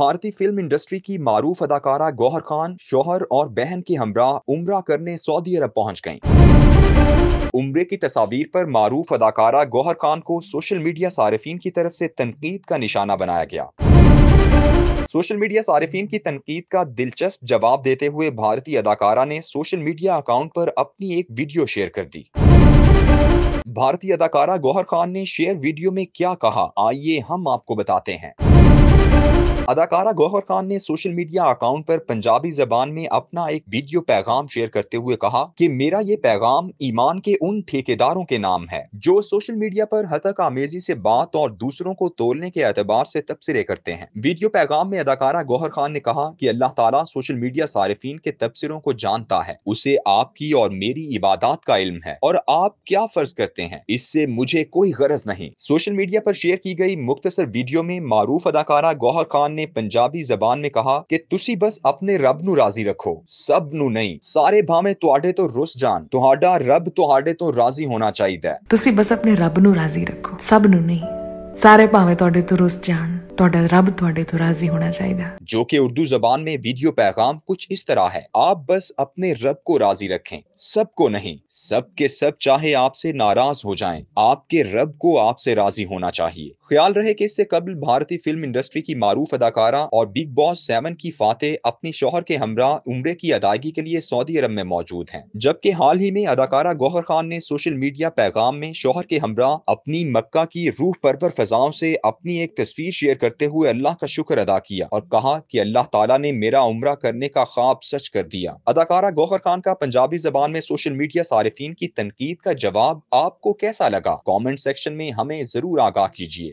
भारतीय film industry की मारूफ अदाकारा गौहर खान शोहर और बहन की हमरा उम्र करने सऊदी अरब पहुंच गईं। उम्र की तस्वीर पर मारूफ अदाकारा गौहर खान को सोशल मीडिया सार्फिन की तरफ से तनकीद का निशाना बनाया गया सोशल मीडिया सार्फिन की तनकीद का दिलचस्प जवाब देते हुए भारतीय अदाकारा ने सोशल मीडिया अकाउंट पर अपनी एक वीडियो शेयर कर दी भारतीय अदाकारा गौहर खान ने शेयर वीडियो में क्या कहा आइए हम आपको बताते हैं अदाकारा गौहर खान ने सोशल मीडिया अकाउंट पर पंजाबी जबान में अपना एक वीडियो पैगाम शेयर करते हुए कहा कि मेरा ये पैगाम ईमान के उन ठेकेदारों के नाम है जो सोशल मीडिया पर हतक आमेजी से बात और दूसरों को तोड़ने के एतबार से तबसरे करते हैं वीडियो पैगाम में अदाकारा गौहर खान ने कहा की अल्लाह तला सोशल मीडिया सार्फिन के तबसरों को जानता है उसे आपकी और मेरी इबादत का इल्म है और आप क्या फर्ज करते हैं इससे मुझे कोई गरज नहीं सोशल मीडिया पर शेयर की गई मुख्तसर वीडियो में मारूफ अदाकारा गौहर खान ने ने पंजाबी जबान में कहा कि तुसी बस अपने रब नु राजी रखो सब नु नहीं सारे भावे तुआडे तो रुस जान तुहाडा रब तुहाडे तो राजी होना चाहिए तुसी बस अपने रब नु राजी रखो सब नु नहीं सारे भावे तुआडे तो रुस जान ਤੁਹਾਡਾ ਰੱਬ ਤੁਹਾਡੇ ਤੋਂ ਰਾਜ਼ੀ ਹੋਣਾ जो की उर्दू जबान में वीडियो पैगाम कुछ इस तरह है आप बस अपने रब को राजी रखें सबको नहीं सब के सब चाहे आपसे नाराज हो जाए आपके रब को आपसे राजी होना चाहिए ख्याल रहे की इससे कबल भारतीय फिल्म इंडस्ट्री की मारूफ अदाकारा और बिग बॉस सेवन की फाते अपनी शोहर के हमरा उम्रे की अदायगी के लिए सऊदी अरब में मौजूद है जबकि हाल ही में अदाकारा गौहर खान ने सोशल मीडिया पैगाम में शोहर के हमरा अपनी मक्का की रूह पर फजाओं ऐसी अपनी एक तस्वीर शेयर कर करते हुए अल्लाह का शुक्र अदा किया और कहा कि अल्लाह ताला ने मेरा उम्र करने का ख्वाब सच कर दिया अदाकारा गौहर खान का पंजाबी जबान में सोशल मीडिया सार्फिन की तनकीद का जवाब आपको कैसा लगा कॉमेंट सेक्शन में हमें जरूर आगाह कीजिए